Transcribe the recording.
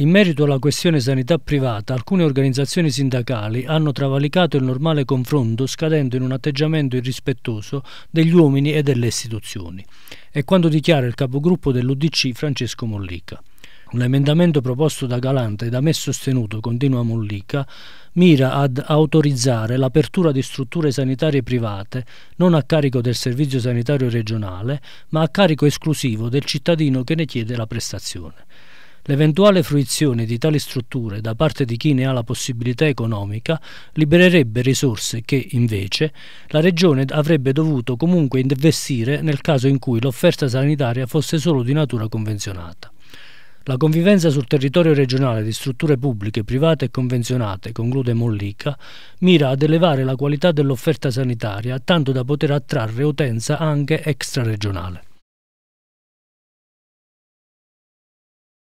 In merito alla questione sanità privata, alcune organizzazioni sindacali hanno travalicato il normale confronto scadendo in un atteggiamento irrispettoso degli uomini e delle istituzioni. È quanto dichiara il capogruppo dell'Udc Francesco Mollica. Un emendamento proposto da Galante e da me sostenuto, continua Mollica, mira ad autorizzare l'apertura di strutture sanitarie private non a carico del Servizio Sanitario Regionale, ma a carico esclusivo del cittadino che ne chiede la prestazione. L'eventuale fruizione di tali strutture da parte di chi ne ha la possibilità economica libererebbe risorse che, invece, la Regione avrebbe dovuto comunque investire nel caso in cui l'offerta sanitaria fosse solo di natura convenzionata. La convivenza sul territorio regionale di strutture pubbliche, private e convenzionate, conclude Mollica, mira ad elevare la qualità dell'offerta sanitaria tanto da poter attrarre utenza anche extraregionale.